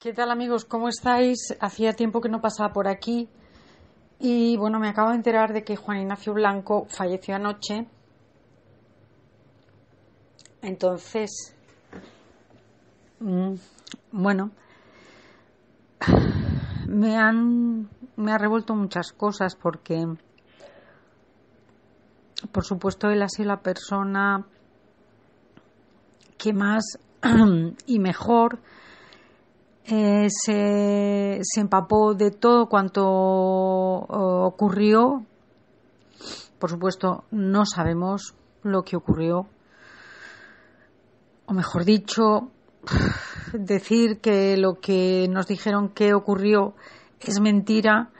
¿Qué tal amigos? ¿Cómo estáis? Hacía tiempo que no pasaba por aquí y bueno, me acabo de enterar de que Juan Ignacio Blanco falleció anoche. Entonces, mm, bueno, me han me ha revuelto muchas cosas porque por supuesto él ha sido la persona que más y mejor eh, se, empapó de todo cuanto eh, ocurrió. Por supuesto, no sabemos lo que ocurrió. O mejor dicho, decir que lo que nos dijeron que ocurrió es mentira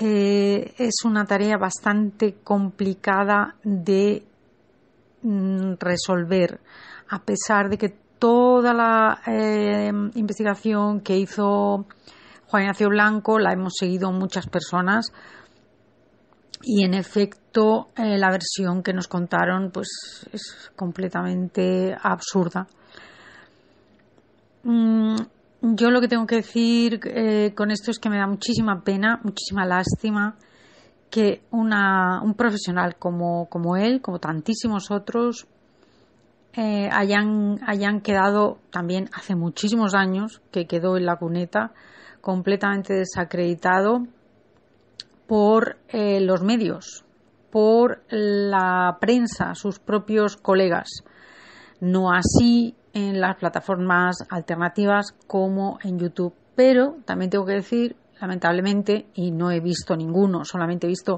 eh, es una tarea bastante complicada de mm, resolver, a pesar de que toda la eh, investigación que hizo Juan Ignacio Blanco la hemos seguido muchas personas y en efecto eh, la versión que nos contaron pues es completamente absurda. Mm, yo lo que tengo que decir eh, con esto es que me da muchísima pena, muchísima lástima que un profesional como, como él, como tantísimos otros, eh, hayan, quedado también hace muchísimos años que quedó en la cuneta completamente desacreditado por eh, los medios, por la prensa, sus propios colegas. No así en las plataformas alternativas como en YouTube. Pero también tengo que decir, lamentablemente, y no he visto ninguno, solamente he visto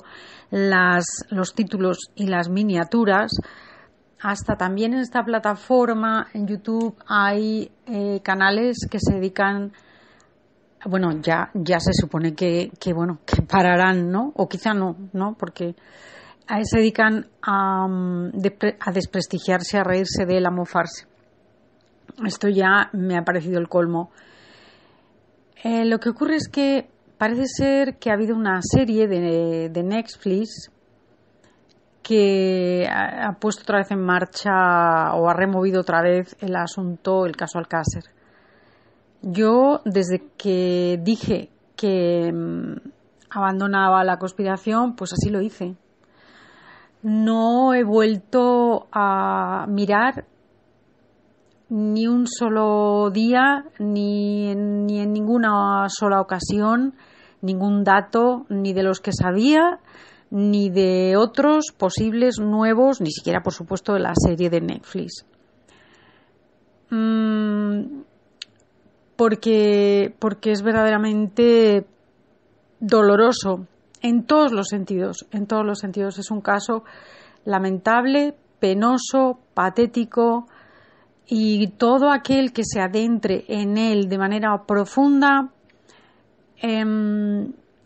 los títulos y las miniaturas, hasta también en esta plataforma, en YouTube, hay eh, canales que se dedican, bueno, ya, ya se supone que, que, bueno, que pararán, ¿no? O quizá no, ¿no? Porque se dedican mm, a, desprestigiarse, a reírse de él, a mofarse. Esto ya me ha parecido el colmo. Eh, lo que ocurre es que parece ser que ha habido una serie de, de Netflix que ha puesto otra vez en marcha o ha removido otra vez el asunto, el caso Alcácer. Yo, desde que dije que mm, abandonaba la conspiración, pues así lo hice. No he vuelto a mirar ni un solo día, ni en, ninguna sola ocasión, ningún dato, ni de los que sabía, ni de otros posibles nuevos, ni siquiera por supuesto de la serie de Netflix. Mm, porque, es verdaderamente doloroso en todos los sentidos, en todos los sentidos. Es un caso lamentable, penoso, patético y todo aquel que se adentre en él de manera profunda em,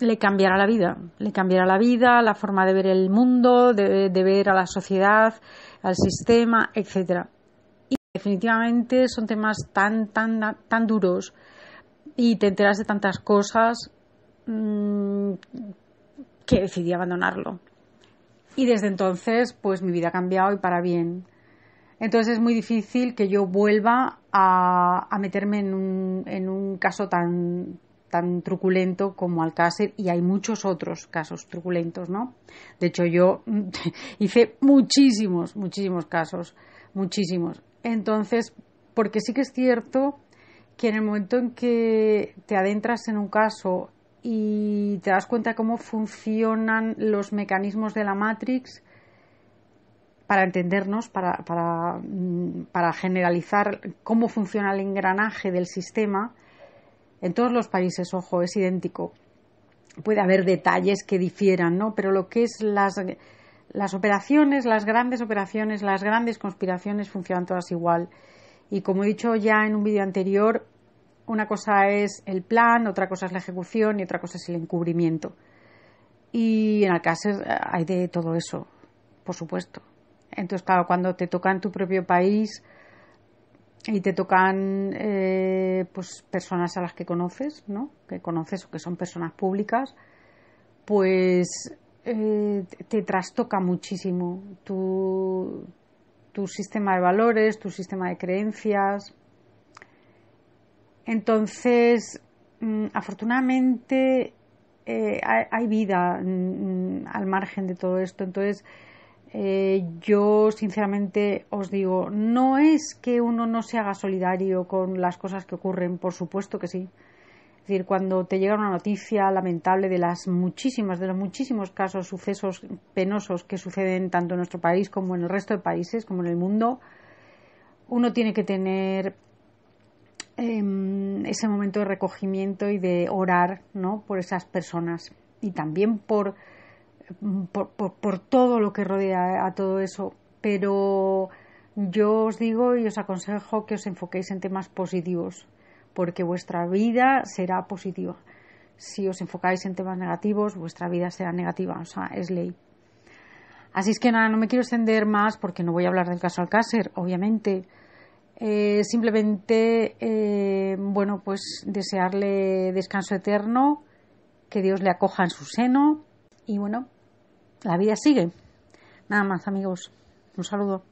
le cambiará la vida, le cambiará la vida, la forma de ver el mundo, de, ver a la sociedad, al sistema, etc. Y definitivamente son temas tan, tan, tan duros y te enteras de tantas cosas mm, que decidí abandonarlo. Y desde entonces, pues mi vida ha cambiado y para bien. Entonces es muy difícil que yo vuelva a, a meterme en un, en un caso tan, tan truculento como Alcácer y hay muchos otros casos truculentos, ¿no? De hecho, yo hice muchísimos, muchísimos casos, muchísimos. Entonces, porque sí que es cierto que en el momento en que te adentras en un caso y te das cuenta cómo funcionan los mecanismos de la Matrix, para entendernos, para, para mm, generalizar cómo funciona el engranaje del sistema, en todos los países, ojo, es idéntico. Puede haber detalles que difieran, ¿no? Pero lo que es las, operaciones, las grandes operaciones, las grandes conspiraciones funcionan todas igual. Y como he dicho ya en un vídeo anterior, una cosa es el plan, otra cosa es la ejecución y otra cosa es el encubrimiento. Y en Alcácer eh, hay de todo eso, por supuesto. Entonces, claro, cuando te toca en tu propio país, y te tocan eh, pues personas a las que conoces, ¿no? Que conoces o que son personas públicas, pues eh, te trastoca muchísimo tu, tu sistema de valores, tu sistema de creencias. Entonces, mm, afortunadamente eh, hay, vida mm, mm, al margen de todo esto. Entonces, eh, yo sinceramente os digo, no es que uno no se haga solidario con las cosas que ocurren, por supuesto que sí. Es decir, cuando te llega una noticia lamentable de las muchísimas, de los muchísimos casos, sucesos penosos que suceden tanto en nuestro país como en el resto de países, como en el mundo, uno tiene que tener em, ese momento de recogimiento y de orar, Por esas personas y también por por, por, todo lo que rodea a todo eso, pero yo os digo y os aconsejo que os enfoquéis en temas positivos, porque vuestra vida será positiva. Si os enfocáis en temas negativos, vuestra vida será negativa, o sea, es ley. Así es que nada, no me quiero extender más porque no voy a hablar del caso Alcácer, obviamente. Eh, simplemente, eh, bueno, pues desearle descanso eterno, que Dios le acoja en su seno y bueno, la vida sigue. Nada más, amigos. Un saludo.